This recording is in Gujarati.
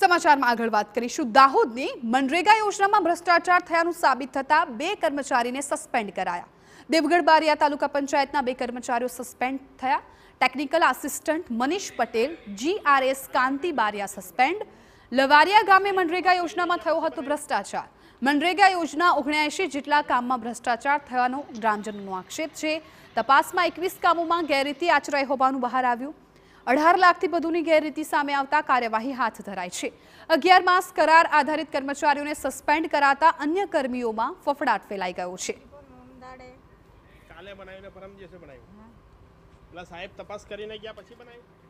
સમાચારમાં આગળ વાત કરીશું દાહોદની મનરેગા યોજનામાં ભ્રષ્ટાચાર થયાનું સાબિત થતાં બે કર્મચારીને સસ્પેન્ડ કરાયા દેવગઢ બારિયા તાલુકા પંચાયતના બે કર્મચારીઓ સસ્પેન્ડ થયા technical assistant Manish Patel GRS Kanti Baria suspend Lavariya ગામે મનરેગા યોજનામાં થયો હતો ભ્રષ્ટાચાર મનરેગા યોજના ઓગણ્યાએંશી જેટલા કામમાં ભ્રષ્ટાચાર થવાનો ગ્રામજનોનો આક્ષેપ છે તપાસમાં એકવીસ કામોમાં ગેરરીતિ આચરાઈ હોવાનું બહાર આવ્યું અઢાર લાખથી વધુની ગેરરીતિ સામે આવતા કાર્યવાહી હાથ ધરાઈ છે અગિયાર માસ કરાર આધારિત કર્મચારીઓને સસ્પેન્ડ કરાતા અન્ય કર્મીઓમાં ફફડાટ ફેલાઈ ગયો છે કાલે સાહેબ તપાસ કરીને ગયા પછી બનાવ્યું